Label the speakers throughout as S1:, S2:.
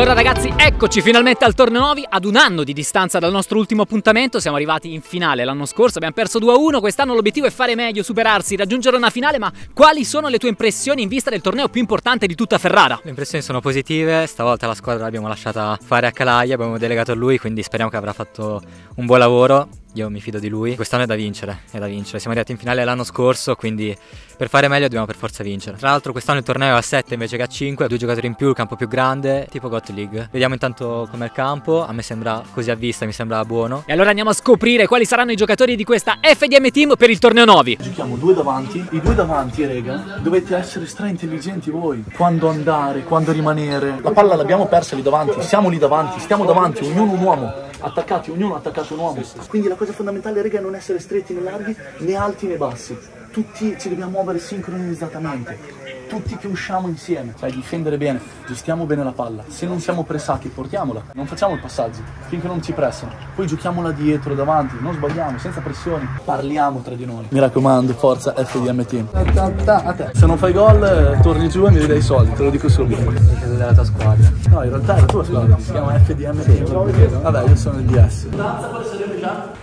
S1: Allora ragazzi, eccoci finalmente al torneo 9, ad un anno di distanza dal nostro ultimo appuntamento, siamo arrivati in finale l'anno scorso, abbiamo perso 2-1, quest'anno l'obiettivo è fare meglio, superarsi, raggiungere una finale, ma quali sono le tue impressioni in vista del torneo più importante di tutta Ferrara? Le impressioni sono positive, stavolta la squadra l'abbiamo lasciata fare a Calaia, abbiamo delegato a lui, quindi speriamo che avrà fatto un buon lavoro, io mi fido di lui. Quest'anno è da vincere, è da vincere. Siamo arrivati in finale l'anno scorso, quindi per fare meglio dobbiamo per forza vincere. Tra l'altro quest'anno il torneo è a 7 invece che a 5, due giocatori in più, il campo più grande, tipo Got League. Vediamo intanto com'è il campo, a me sembra così a vista, mi sembra buono. E allora andiamo a scoprire quali saranno i giocatori di questa FDM Team per il torneo 9.
S2: Giochiamo due davanti, i due davanti, rega, dovete essere stra intelligenti voi. Quando andare, quando rimanere. La palla l'abbiamo persa lì davanti, siamo lì davanti, stiamo davanti, ognuno un uomo attaccati, ognuno ha attaccato un uomo. Quindi la cosa fondamentale, rega, è non essere stretti né larghi, né alti né bassi. Tutti ci dobbiamo muovere sincronizzatamente tutti che usciamo insieme, cioè difendere bene, gestiamo bene la palla, se non siamo pressati portiamola, non facciamo il passaggio finché non ci pressano, poi giochiamola dietro, davanti, non sbagliamo, senza pressioni, parliamo tra di noi. Mi raccomando, forza FDM Team. Ta, ta, ta, a te. Se non fai gol eh, torni giù e mi dai i soldi, te lo dico subito. Perché è della tua squadra. No, in realtà è la tua squadra, si chiama FDM Team. Vabbè, io sono il DS. Danza
S1: quale sarebbe già?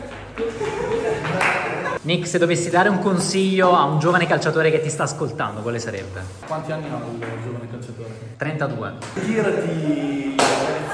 S1: Nick, se dovessi dare un consiglio a un giovane calciatore che ti sta ascoltando, quale sarebbe? Quanti anni ha un giovane calciatore? 32. Tirati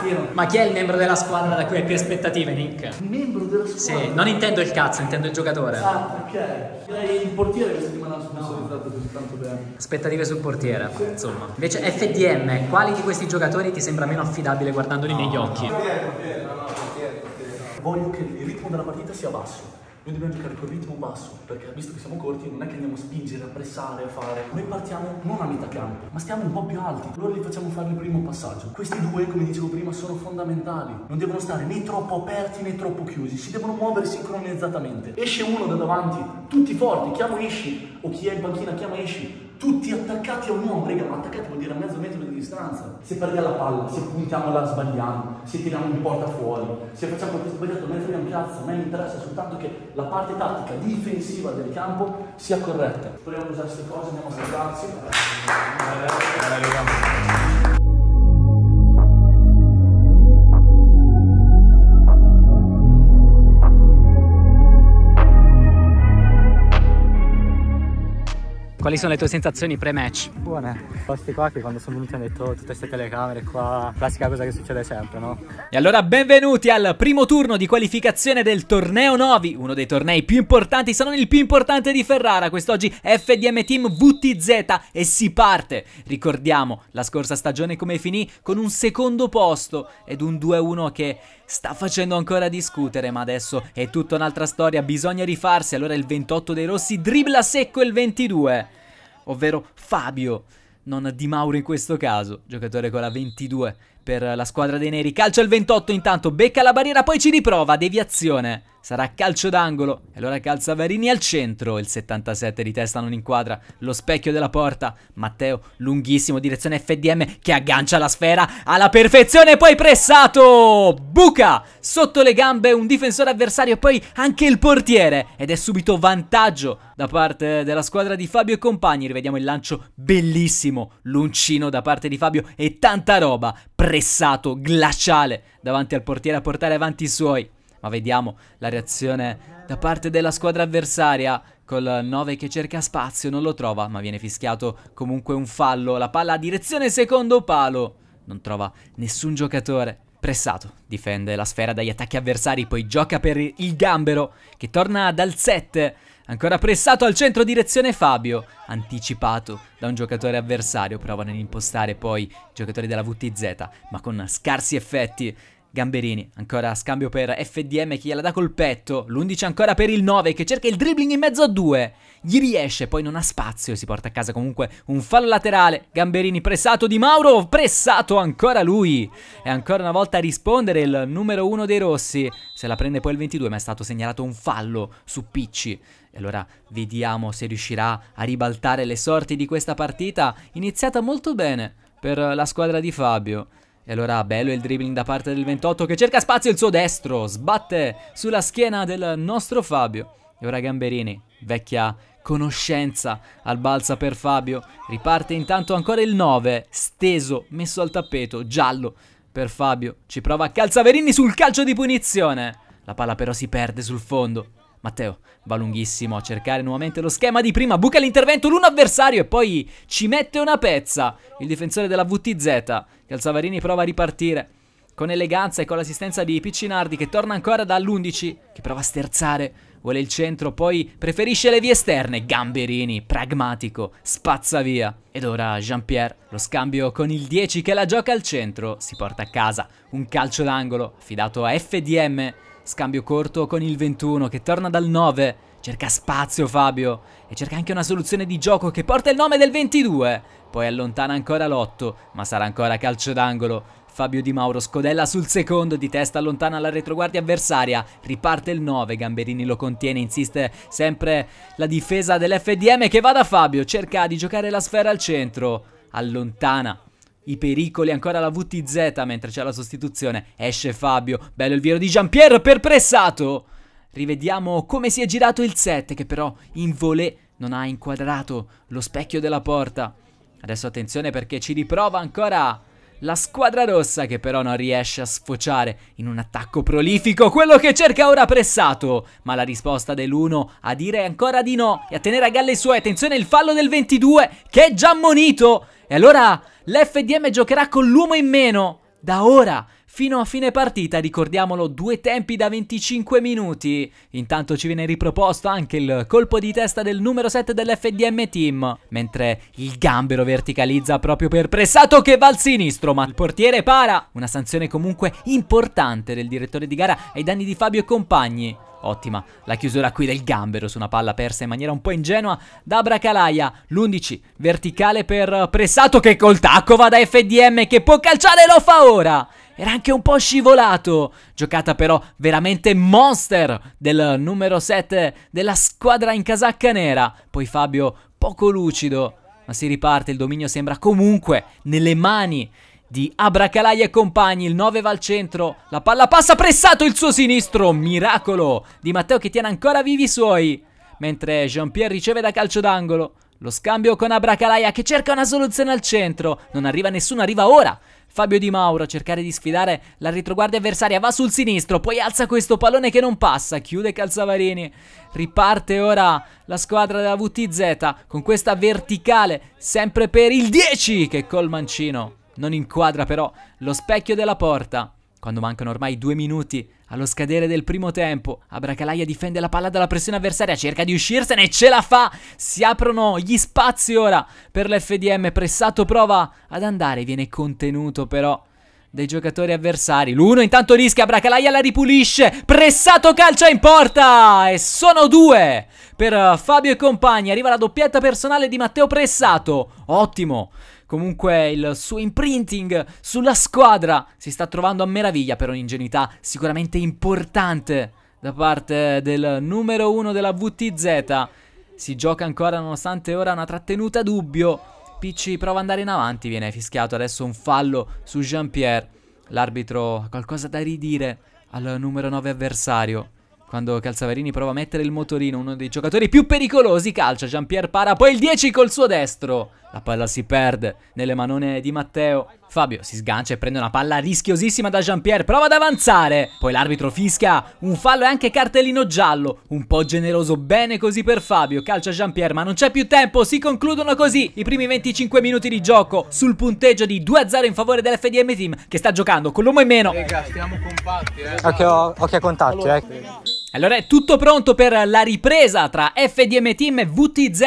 S1: Fiero. Ma chi è il membro della squadra da cui hai più aspettative, Nick? Il membro della squadra? Sì, non intendo il cazzo, intendo il giocatore. Ah, ok. il portiere che settimana scorsa è stato così tanto bene. Aspettative sul portiere, sì. insomma. Invece FDM, quali di questi giocatori ti sembra meno affidabile guardandoli no, negli occhi? No, portiere, portiere, no, portiere, portiere. Voglio che il
S2: ritmo della partita sia basso noi dobbiamo giocare col ritmo basso, perché visto che siamo corti non è che andiamo a spingere, a pressare, a fare. Noi partiamo non a metà campo, ma stiamo un po' più alti. Allora li facciamo fare il primo passaggio. Questi due, come dicevo prima, sono fondamentali. Non devono stare né troppo aperti né troppo chiusi, si devono muovere sincronizzatamente. Esce uno da davanti, tutti forti, chiamo esci, o chi è in panchina chiama esci, tutti attaccati a un uomo, raga, ma attaccati vuol dire a mezzo metro di distanza. Se perdiamo la palla, se puntiamo la sbagliamo, se tiriamo in porta fuori, se facciamo qualcosa sbagliato, non ne frega un cazzo, a me interessa soltanto che la parte tattica difensiva del campo sia corretta. Proviamo a usare queste cose, andiamo a salutarci.
S1: Quali sono le tue sensazioni pre-match? Buone. Questi qua che quando sono venuti hanno detto oh, tutte queste telecamere qua, classica cosa che succede sempre, no? E allora benvenuti al primo turno di qualificazione del torneo Novi, uno dei tornei più importanti, se non il più importante di Ferrara. Quest'oggi FDM Team VTZ e si parte. Ricordiamo la scorsa stagione come finì con un secondo posto ed un 2-1 che sta facendo ancora discutere, ma adesso è tutta un'altra storia, bisogna rifarsi. Allora il 28 dei Rossi dribbla secco il 22, ovvero Fabio, non Di Mauro in questo caso, giocatore con la 22 per la squadra dei neri. Calcia il 28 intanto, becca la barriera, poi ci riprova, deviazione sarà calcio d'angolo e allora calza Varini al centro, il 77 di testa non inquadra, lo specchio della porta, Matteo lunghissimo, direzione FDM che aggancia la sfera alla perfezione, poi pressato, buca sotto le gambe un difensore avversario e poi anche il portiere ed è subito vantaggio da parte della squadra di Fabio e compagni, rivediamo il lancio bellissimo, l'uncino da parte di Fabio e tanta roba, pressato, glaciale davanti al portiere a portare avanti i suoi ma vediamo la reazione da parte della squadra avversaria col 9 che cerca spazio, non lo trova, ma viene fischiato comunque un fallo, la palla a direzione secondo palo, non trova nessun giocatore. Pressato, difende la sfera dagli attacchi avversari, poi gioca per il gambero che torna dal 7, ancora pressato al centro direzione Fabio, anticipato da un giocatore avversario, provano ad impostare poi i giocatori della VTZ, ma con scarsi effetti Gamberini, ancora scambio per FDM che gliela dà col petto, l'11 ancora per il 9 che cerca il dribbling in mezzo a due, gli riesce, poi non ha spazio si porta a casa comunque un fallo laterale, Gamberini pressato di Mauro, pressato ancora lui e ancora una volta a rispondere il numero 1 dei rossi, se la prende poi il 22 ma è stato segnalato un fallo su Picci e allora vediamo se riuscirà a ribaltare le sorti di questa partita iniziata molto bene per la squadra di Fabio. E allora bello il dribbling da parte del 28 che cerca spazio il suo destro, sbatte sulla schiena del nostro Fabio. E ora Gamberini, vecchia conoscenza al balza per Fabio, riparte intanto ancora il 9, steso, messo al tappeto, giallo per Fabio. Ci prova Calzaverini sul calcio di punizione. La palla però si perde sul fondo. Matteo va lunghissimo a cercare nuovamente lo schema di prima, buca l'intervento, l'uno avversario e poi ci mette una pezza il difensore della VTZ. Calzavarini prova a ripartire con eleganza e con l'assistenza di Piccinardi che torna ancora dall'11 che prova a sterzare. Vuole il centro, poi preferisce le vie esterne. Gamberini, pragmatico, spazza via. Ed ora Jean-Pierre, lo scambio con il 10 che la gioca al centro, si porta a casa. Un calcio d'angolo, affidato a FDM Scambio corto con il 21 che torna dal 9. Cerca spazio Fabio e cerca anche una soluzione di gioco che porta il nome del 22. Poi allontana ancora l'8, ma sarà ancora calcio d'angolo. Fabio Di Mauro scodella sul secondo, di testa allontana la retroguardia avversaria, riparte il 9, Gamberini lo contiene, insiste sempre la difesa dell'FDM che va da Fabio, cerca di giocare la sfera al centro, allontana i pericoli, ancora la VTZ mentre c'è la sostituzione, esce Fabio, bello il viro di Jean-Pierre per pressato, rivediamo come si è girato il 7 che però in volé non ha inquadrato lo specchio della porta, adesso attenzione perché ci riprova ancora la squadra rossa che però non riesce a sfociare in un attacco prolifico, quello che cerca ora pressato, ma la risposta dell'1 a dire ancora di no e a tenere a galle i suoi, attenzione il fallo del 22 che è già monito e allora l'FDM giocherà con l'uomo in meno. Da ora fino a fine partita, ricordiamolo, due tempi da 25 minuti. Intanto ci viene riproposto anche il colpo di testa del numero 7 dell'FDM Team, mentre il gambero verticalizza proprio per pressato che va al sinistro, ma il portiere para. Una sanzione comunque importante del direttore di gara ai danni di Fabio e compagni. Ottima la chiusura qui del gambero su una palla persa in maniera un po' ingenua da Bracalaia. L'11 verticale per Pressato che col tacco va da FDM che può calciare lo fa ora. Era anche un po' scivolato. Giocata però veramente monster del numero 7 della squadra in casacca nera. Poi Fabio poco lucido. Ma si riparte, il dominio sembra comunque nelle mani di Abracalai e compagni, il 9 va al centro, la palla passa pressato il suo sinistro, miracolo di Matteo che tiene ancora vivi i suoi, mentre Jean-Pierre riceve da calcio d'angolo, lo scambio con Abracalaia che cerca una soluzione al centro, non arriva nessuno, arriva ora, Fabio Di Mauro a cercare di sfidare la retroguardia avversaria, va sul sinistro, poi alza questo pallone che non passa, chiude Calzavarini. Riparte ora la squadra della VTZ con questa verticale, sempre per il 10 che col mancino non inquadra però lo specchio della porta. Quando mancano ormai due minuti allo scadere del primo tempo, Abracalaia difende la palla dalla pressione avversaria, cerca di uscirsene e ce la fa! Si aprono gli spazi ora per l'FDM, pressato prova ad andare, viene contenuto però dai giocatori avversari. L'uno intanto rischia, Abracalaia la ripulisce, pressato calcia in porta e sono due per Fabio e compagni. Arriva la doppietta personale di Matteo Pressato, ottimo comunque il suo imprinting sulla squadra si sta trovando a meraviglia per un'ingenuità sicuramente importante da parte del numero uno della VTZ. Si gioca ancora nonostante ora una trattenuta dubbio. Picci prova ad andare in avanti, viene fischiato adesso un fallo su Jean-Pierre. L'arbitro ha qualcosa da ridire al numero 9 avversario. Quando Calzavarini prova a mettere il motorino, uno dei giocatori più pericolosi calcia Jean-Pierre Para, poi il 10 col suo destro. La palla si perde nelle manone di Matteo. Fabio si sgancia e prende una palla rischiosissima da Jean-Pierre, prova ad avanzare. Poi l'arbitro fischia un fallo e anche cartellino giallo. Un po' generoso, bene così per Fabio. Calcia Jean-Pierre, ma non c'è più tempo. Si concludono così i primi 25 minuti di gioco sul punteggio di 2-0 in favore dell'FDM Team che sta giocando con l'uomo in meno. Raga,
S2: stiamo compatti, eh. Occhio,
S1: occhio a contatti, eh. Allora è tutto pronto per la ripresa tra FDM Team e VTZ.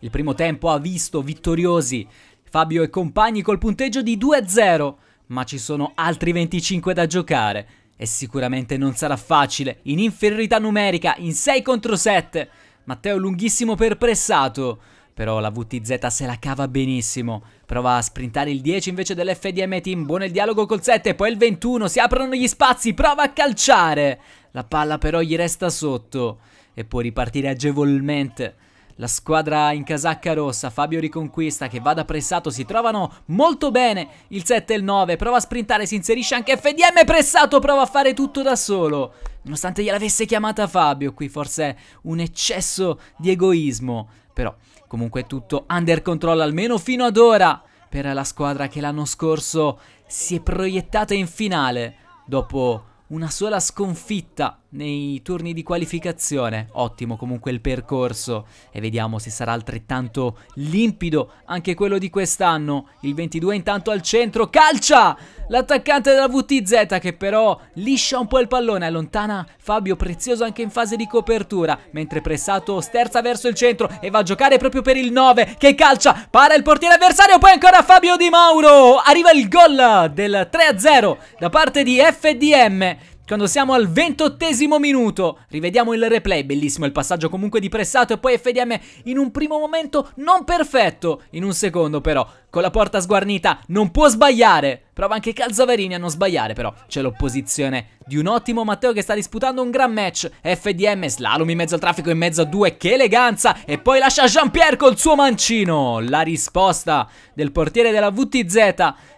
S1: Il primo tempo ha visto vittoriosi Fabio e compagni col punteggio di 2-0, ma ci sono altri 25 da giocare e sicuramente non sarà facile. In inferiorità numerica, in 6 contro 7, Matteo lunghissimo per pressato. Però la VTZ se la cava benissimo. Prova a sprintare il 10 invece dell'FDM Team. buono il dialogo col 7. Poi il 21. Si aprono gli spazi. Prova a calciare. La palla però gli resta sotto. E può ripartire agevolmente. La squadra in casacca rossa, Fabio Riconquista che va da pressato, si trovano molto bene il 7 e il 9, prova a sprintare, si inserisce anche FDM pressato, prova a fare tutto da solo. Nonostante gliel'avesse chiamata Fabio, qui forse un eccesso di egoismo. Però comunque tutto under control almeno fino ad ora per la squadra che l'anno scorso si è proiettata in finale dopo una sola sconfitta nei turni di qualificazione. Ottimo comunque il percorso e vediamo se sarà altrettanto limpido anche quello di quest'anno. Il 22 intanto al centro calcia l'attaccante della VTZ che però liscia un po' il pallone, allontana Fabio Prezioso anche in fase di copertura, mentre pressato sterza verso il centro e va a giocare proprio per il 9 che calcia, para il portiere avversario, poi ancora Fabio Di Mauro. Arriva il gol del 3-0 da parte di FDM. Quando siamo al ventottesimo minuto, rivediamo il replay, bellissimo il passaggio comunque di pressato e poi FDM in un primo momento non perfetto, in un secondo però con la porta sguarnita, non può sbagliare. Prova anche Calzaverini a non sbagliare però. C'è l'opposizione di un ottimo Matteo che sta disputando un gran match. FDM, slalom in mezzo al traffico, in mezzo a due, che eleganza. E poi lascia Jean-Pierre col suo mancino. La risposta del portiere della VTZ.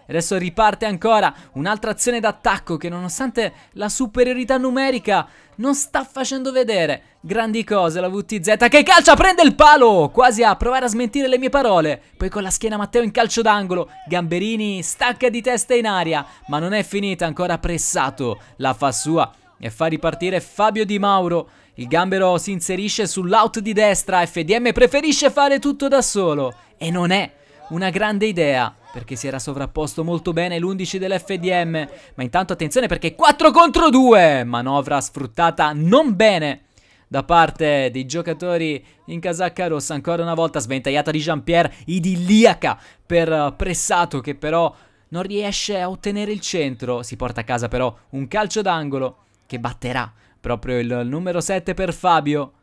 S1: Adesso riparte ancora un'altra azione d'attacco che nonostante la superiorità numerica non sta facendo vedere grandi cose la VTZ che calcia, prende il palo, quasi a provare a smentire le mie parole, poi con la schiena Matteo in calcio d'angolo, Gamberini stacca di testa in aria, ma non è finita, ancora pressato, la fa sua e fa ripartire Fabio Di Mauro, il gambero si inserisce sull'out di destra, FDM preferisce fare tutto da solo e non è una grande idea perché si era sovrapposto molto bene l'11 dell'FDM. Ma intanto attenzione perché 4 contro 2, manovra sfruttata non bene da parte dei giocatori in casacca rossa. Ancora una volta sventagliata di Jean-Pierre, idilliaca per eh, Pressato che però non riesce a ottenere il centro. Si porta a casa però un calcio d'angolo che batterà proprio il numero 7 per Fabio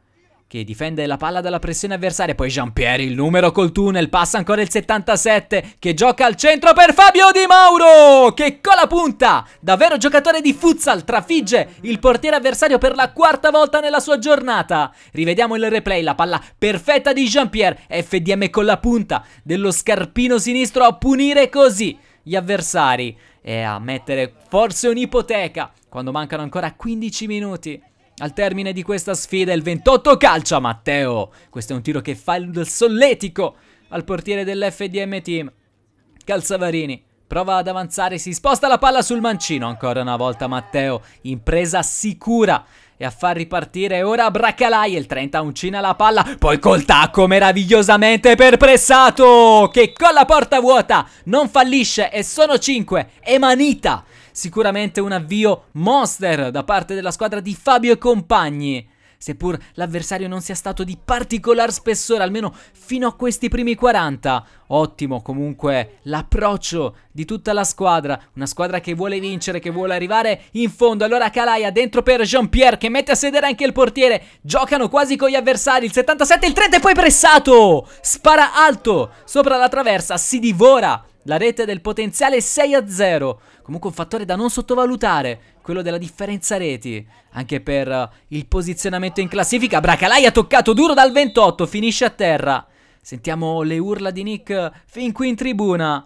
S1: che difende la palla dalla pressione avversaria. Poi Jean-Pierre, il numero col tunnel, passa ancora il 77 che gioca al centro per Fabio Di Mauro che con la punta. Davvero giocatore di futsal, trafigge il portiere avversario per la quarta volta nella sua giornata. Rivediamo il replay, la palla perfetta di Jean-Pierre, FDM con la punta dello scarpino sinistro a punire così gli avversari e a mettere forse un'ipoteca quando mancano ancora 15 minuti. Al termine di questa sfida il 28 calcia Matteo. Questo è un tiro che fa il solletico al portiere dell'FDM Team. Calzavarini prova ad avanzare, si sposta la palla sul mancino. Ancora una volta Matteo, impresa sicura. E a far ripartire ora Bracalai, il 30 uncina la palla, poi col tacco meravigliosamente perpressato che con la porta vuota non fallisce e sono 5, e Manita Sicuramente un avvio monster da parte della squadra di Fabio e compagni seppur l'avversario non sia stato di particolar spessore, almeno fino a questi primi 40. Ottimo comunque l'approccio di tutta la squadra, una squadra che vuole vincere, che vuole arrivare in fondo. Allora Calaia dentro per Jean-Pierre che mette a sedere anche il portiere, giocano quasi con gli avversari, il 77, il 30 e poi pressato, spara alto, sopra la traversa, si divora la rete del potenziale 6 a 0. Comunque un fattore da non sottovalutare, quello della differenza reti, anche per eh, il posizionamento in classifica. Bracalai ha toccato duro dal 28, finisce a terra. Sentiamo le urla di Nick fin qui in tribuna.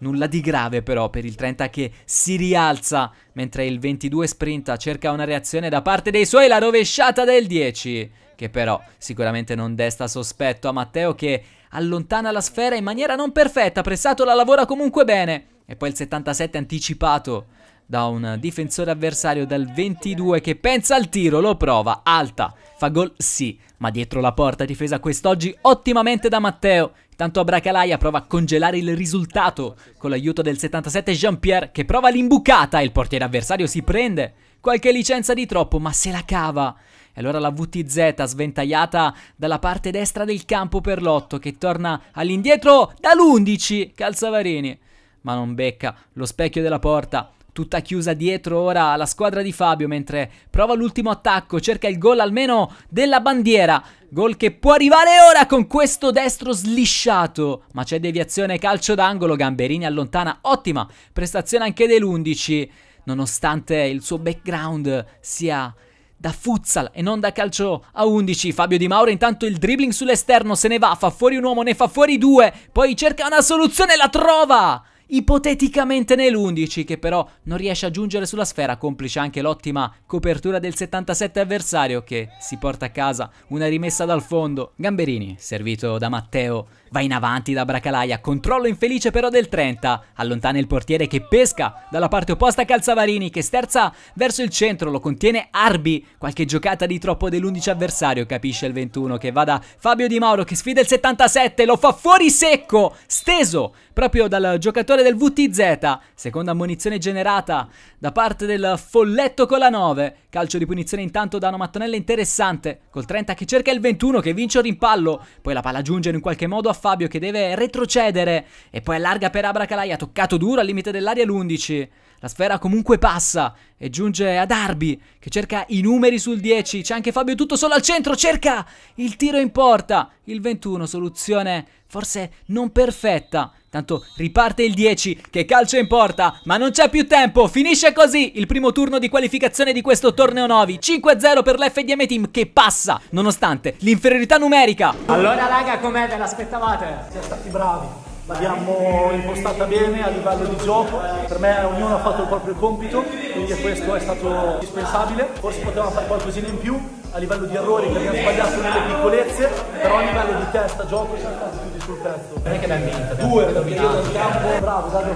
S1: Nulla di grave però per il 30 che si rialza, mentre il 22 sprinta cerca una reazione da parte dei suoi, la rovesciata del 10, che però sicuramente non desta sospetto a Matteo che allontana la sfera in maniera non perfetta, pressato la lavora comunque bene. E poi il 77 anticipato da un difensore avversario dal 22 che pensa al tiro, lo prova, alta, fa gol sì, ma dietro la porta difesa quest'oggi ottimamente da Matteo. Tanto Abracalaia prova a congelare il risultato con l'aiuto del 77 Jean-Pierre che prova l'imbucata e il portiere avversario si prende. Qualche licenza di troppo ma se la cava. E allora la VTZ sventagliata dalla parte destra del campo per l'otto che torna all'indietro dall'11 Calzavarini. Ma non becca lo specchio della porta tutta chiusa dietro ora la squadra di Fabio mentre prova l'ultimo attacco, cerca il gol almeno della bandiera. Gol che può arrivare ora con questo destro slisciato. Ma c'è deviazione calcio d'angolo, Gamberini allontana. Ottima prestazione anche dell'11, nonostante il suo background sia da futsal e non da calcio a 11. Fabio Di Mauro intanto il dribbling sull'esterno se ne va, fa fuori un uomo, ne fa fuori due, poi cerca una soluzione e la trova ipoteticamente nell'11 che però non riesce a giungere sulla sfera, complice anche l'ottima copertura del 77 avversario che si porta a casa una rimessa dal fondo. Gamberini, servito da Matteo, Va in avanti da Bracalaia, controllo infelice però del 30, allontana il portiere che pesca dalla parte opposta Calzavarini che sterza verso il centro, lo contiene Arbi, qualche giocata di troppo dell'11 avversario, capisce il 21 che va da Fabio Di Mauro che sfida il 77, lo fa fuori secco, steso proprio dal giocatore del VTZ, seconda ammonizione generata da parte del folletto con la 9, calcio di punizione intanto da una mattonella interessante, col 30 che cerca il 21 che vince un rimpallo, poi la palla giunge in qualche modo a Fabio che deve retrocedere e poi allarga per Abracalai, ha toccato duro al limite dell'aria l'11. La sfera comunque passa e giunge ad Arbi che cerca i numeri sul 10, c'è anche Fabio tutto solo al centro, cerca il tiro in porta, il 21, soluzione forse non perfetta Tanto riparte il 10 che calcio in porta, ma non c'è più tempo. Finisce così il primo turno di qualificazione di questo torneo Novi. 5-0 per l'FDM Team che passa nonostante l'inferiorità numerica. Allora raga, com'è? Ve l'aspettavate?
S2: Siete stati bravi l'abbiamo impostata bene a livello di gioco, per me ognuno ha fatto il proprio compito, quindi questo è stato indispensabile, forse potevamo fare qualcosina in più a livello di errori che abbiamo sbagliato nelle piccolezze, però a livello di testa, gioco siamo stati tutti sul pezzo. Non è che l'hai vinta, due, periodo di campo, bravo, Dario,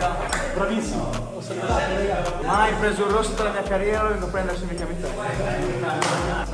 S2: bravissimo. Mai preso il rosso della mia carriera, lo prendo assolutamente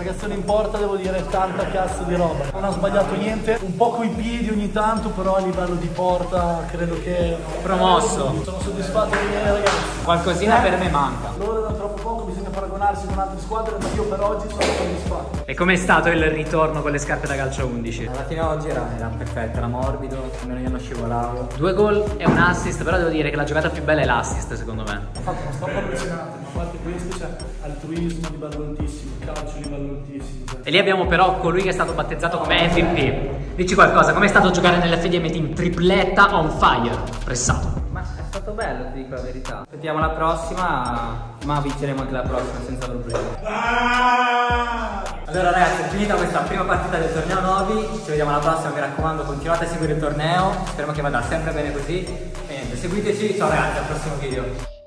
S2: navigazione in porta devo dire tanta cazzo di roba. Non ha sbagliato niente, un po' coi piedi ogni tanto, però a livello di porta credo che... Promosso. sono soddisfatto dei miei ragazzi.
S1: Qualcosina eh. per me manca.
S2: Loro da troppo poco bisogna paragonarsi con altre squadre, ma io per oggi sono soddisfatto.
S1: E com'è stato il ritorno con le scarpe da calcio 11? Alla fine oggi era, era perfetta, era morbido, almeno io non scivolavo. Due gol e un assist, però devo dire che la giocata più bella è l'assist secondo me. ho
S2: fatto uno stop allucinante qualche questo c'è cioè, altruismo di ballontissimo, calcio di ballontissimo.
S1: Cioè. E lì abbiamo però colui che è stato battezzato come MVP. Dici qualcosa, com'è stato giocare nell'FDM Team tripletta on fire, pressato? Ma è stato bello, ti dico la verità. Aspettiamo la prossima, ma vinceremo anche la prossima senza problemi. Allora ragazzi, è finita questa prima partita del torneo Novi, ci vediamo alla prossima, mi raccomando continuate a seguire il torneo, speriamo che vada sempre bene così. E niente, seguiteci, ciao ragazzi, al prossimo video.